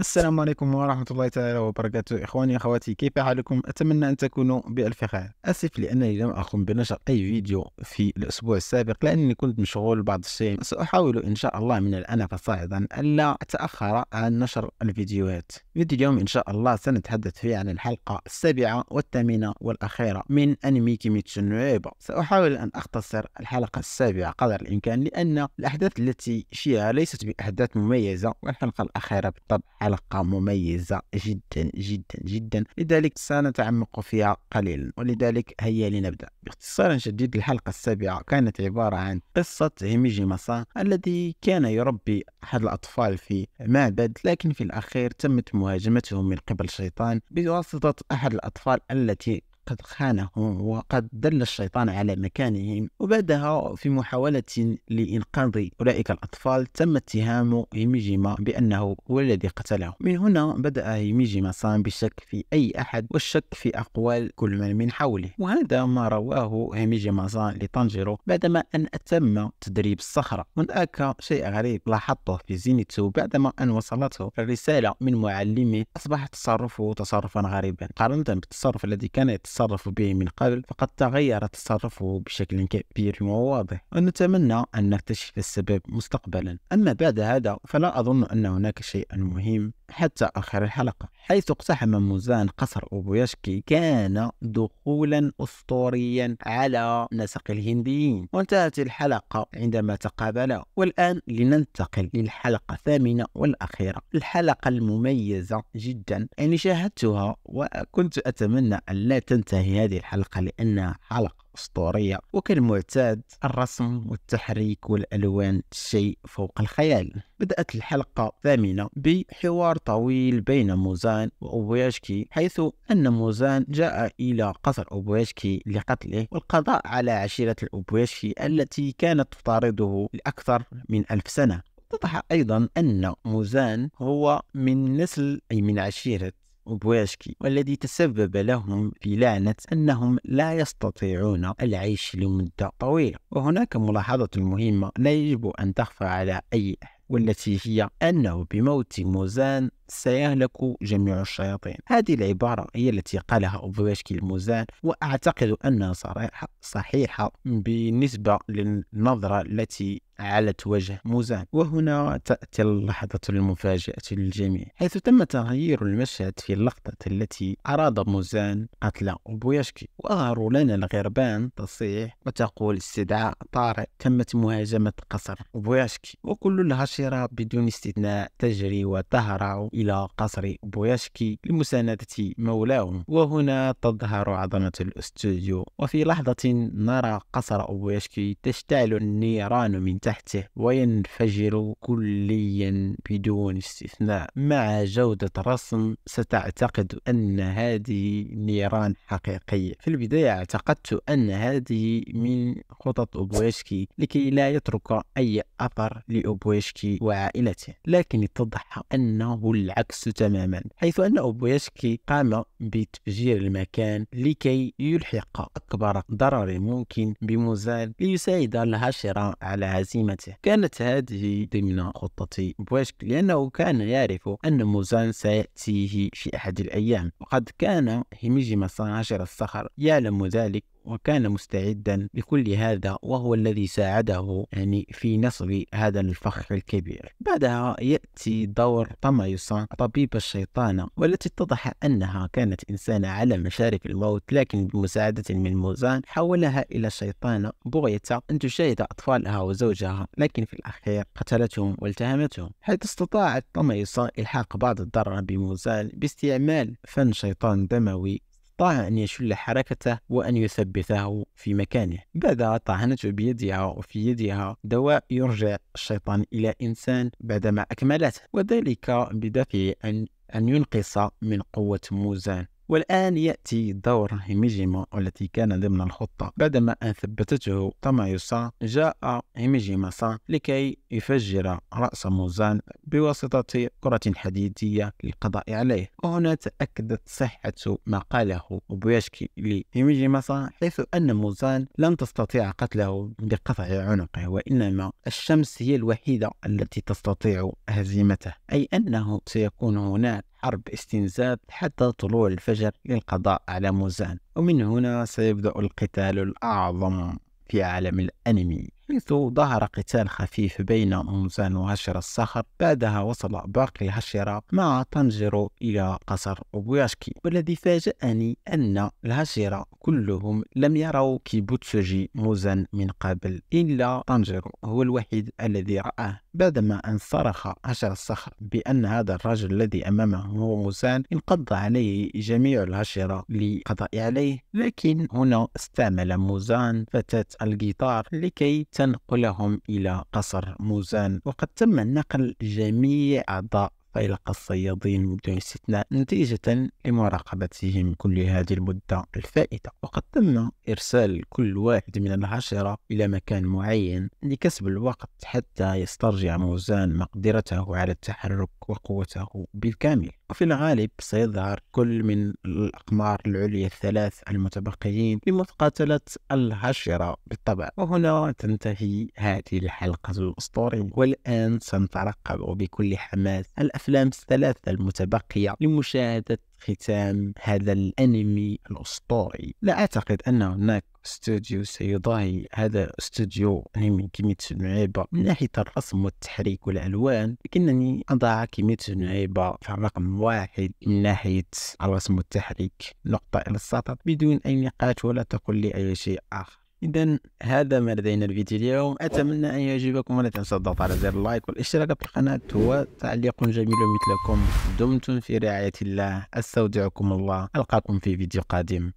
السلام عليكم ورحمة الله تعالى وبركاته إخواني أخواتي كيف حالكم؟ أتمنى أن تكونوا بألف خير أسف لأنني لم أقم بنشر أي فيديو في الأسبوع السابق لأنني كنت مشغول بعض الشيء سأحاول إن شاء الله من الآن فصاعدا ألا أتأخر عن نشر الفيديوهات فيديو اليوم إن شاء الله سنتحدث فيه عن الحلقة السابعة والثامنة والأخيرة من أنمي كيميتشو نويبا سأحاول أن أختصر الحلقة السابعة قدر الإمكان لأن الأحداث التي فيها ليست بأحداث مميزة والحلقة الأخيرة بالطبع حلقة مميزة جدا جدا جدا لذلك سنتعمق فيها قليلا ولذلك هيا لنبدأ باختصار شديد الحلقة السابعة كانت عبارة عن قصة هيميجي مسا الذي كان يربي أحد الأطفال في معبد لكن في الأخير تمت مهاجمته من قبل الشيطان بواسطة أحد الأطفال التي قد خانهم وقد دل الشيطان على مكانهم وبعدها في محاولة لإنقاذ أولئك الأطفال تم اتهام هيميجيما بأنه هو الذي قتله من هنا بدأ هيميجيما سان بالشك في أي أحد والشك في أقوال كل من من حوله وهذا ما رواه هيميجيما سان لتانجيرو بعدما أن أتم تدريب الصخرة هناك شيء غريب لاحظته في زينيتسو بعدما أن وصلته الرسالة من معلمه أصبح تصرفه تصرفا غريبا قارنة بالتصرف الذي كان يتصرف تصرف به من قبل فقد تغير تصرفه بشكل كبير وواضح ونتمنى أن نكتشف السبب مستقبلا أما بعد هذا فلا أظن أن هناك شيء مهم حتى آخر الحلقة حيث اقتحم موزان قصر أوبوياشكي كان دخولا أسطوريا على نسق الهنديين وانتهت الحلقة عندما تقابلا والآن لننتقل للحلقة الثامنة والأخيرة الحلقة المميزة جدا يعني شاهدتها وكنت أتمنى أن لا تنسى تنتهي هذه الحلقة لأنها حلقة أسطورية وكالمعتاد الرسم والتحريك والألوان شيء فوق الخيال بدأت الحلقة الثامنة بحوار طويل بين موزان وأوبوياشكي حيث أن موزان جاء إلى قصر أوبوياشكي لقتله والقضاء على عشيرة الأوبوياشكي التي كانت تطارده لأكثر من ألف سنة اتضح أيضا أن موزان هو من نسل أي من عشيرة بواشكي والذي تسبب لهم في لعنة أنهم لا يستطيعون العيش لمدة طويلة وهناك ملاحظة مهمة لا يجب أن تخفى على أي أحد والتي هي أنه بموت موزان سيهلك جميع الشياطين هذه العبارة هي التي قالها أوبويشكي المزان وأعتقد أنها صريحة صحيحة بالنسبة للنظرة التي علت وجه موزان وهنا تأتي اللحظة المفاجئة للجميع حيث تم تغيير المشهد في اللقطة التي أراد موزان قتل أوبوياشكي وأظهروا لنا الغربان تصيح وتقول استدعاء طارئ تمت مهاجمة قصر أوبوياشكي وكل الهشرة بدون استثناء تجري وتهرع إلى قصر بوياشكي لمساندة مولاهم وهنا تظهر عظمة الأستوديو وفي لحظة نرى قصر بوياشكي تشتعل النيران من تحته وينفجر كليا بدون استثناء مع جودة رسم ستعتقد أن هذه نيران حقيقية في البداية اعتقدت أن هذه من خطط أبويشكي لكي لا يترك أي أثر لأبويشكي وعائلته لكن اتضح أنه لا العكس تماما حيث أن أوبويسكي قام بتفجير المكان لكي يلحق أكبر ضرر ممكن بموزال ليساعد الهاشرة على هزيمته كانت هذه ضمن خطة بويسكي لأنه كان يعرف أن موزان سيأتيه في أحد الأيام وقد كان هميجي مساجر الصخر يعلم ذلك وكان مستعدا لكل هذا وهو الذي ساعده يعني في نصب هذا الفخ الكبير بعدها يأتي دور طمعيسة طبيب الشيطانة والتي اتضح أنها كانت إنسانة على مشارف الموت لكن بمساعدة من موزان حولها إلى شيطانة بغية أن تشاهد أطفالها وزوجها لكن في الأخير قتلتهم والتهمتهم حيث استطاعت طمعيسة إلحاق بعض الضرر بموزان باستعمال فن شيطان دموي استطاع أن يشل حركته وأن يثبته في مكانه بعدها طعنته بيدها وفي يدها دواء يرجع الشيطان إلى إنسان بعدما أكملته وذلك بدفع أن أن ينقص من قوة موزان والآن يأتي دور هيميجيما والتي كان ضمن الخطة بعدما أن ثبتته تمايوسا جاء هيميجيما لكي يفجر رأس موزان بواسطة كرة حديدية للقضاء عليه وهنا تأكدت صحة ما قاله وبويشكي لهيميجيما سا حيث أن موزان لن تستطيع قتله بقطع عنقه وإنما الشمس هي الوحيدة التي تستطيع هزيمته أي أنه سيكون هناك حرب استنزاف حتى طلوع الفجر للقضاء على موزان ومن هنا سيبدأ القتال الأعظم في عالم الأنمي حيث ظهر قتال خفيف بين أونزان وهشر الصخر بعدها وصل باقي هشرة مع تانجيرو إلى قصر أوبوياشكي والذي فاجأني أن الهشرة كلهم لم يروا كيبوتسوجي موزان من قبل إلا تانجيرو هو الوحيد الذي رآه بعدما أن صرخ هشر الصخر بأن هذا الرجل الذي أمامه هو موزان انقض عليه جميع الهشرة لقضاء عليه لكن هنا استعمل موزان فتاة الجيتار لكي تنقلهم إلى قصر موزان وقد تم نقل جميع أعضاء فيلقى الصيادين بدون استثناء نتيجة لمراقبتهم كل هذه المدة الفائتة وقد تم إرسال كل واحد من العشرة إلى مكان معين لكسب الوقت حتى يسترجع موزان مقدرته على التحرك وقوته بالكامل وفي الغالب سيظهر كل من الأقمار العليا الثلاث المتبقيين لمقاتلة العشرة بالطبع وهنا تنتهي هذه الحلقة الأسطورية والآن سنترقب بكل حماس الأفلام الأفلام الثلاثة المتبقية لمشاهدة ختام هذا الأنمي الأسطوري لا أعتقد أن هناك استوديو سيضاهي هذا استوديو أنمي كيميتسو نعيبا من ناحية الرسم والتحريك والألوان لكنني أضع كيميتسو نعيبا في رقم واحد من ناحية الرسم والتحريك نقطة إلى السطر بدون أي نقاش ولا تقل لي أي شيء آخر اذا هذا ما لدينا الفيديو اليوم اتمنى ان يعجبكم ولا تنسوا الضغط على زر اللايك والاشتراك في القناه وتعليق جميل مثلكم دمتم في رعايه الله استودعكم الله القاكم في فيديو قادم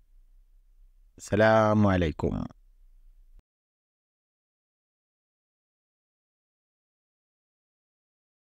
السلام عليكم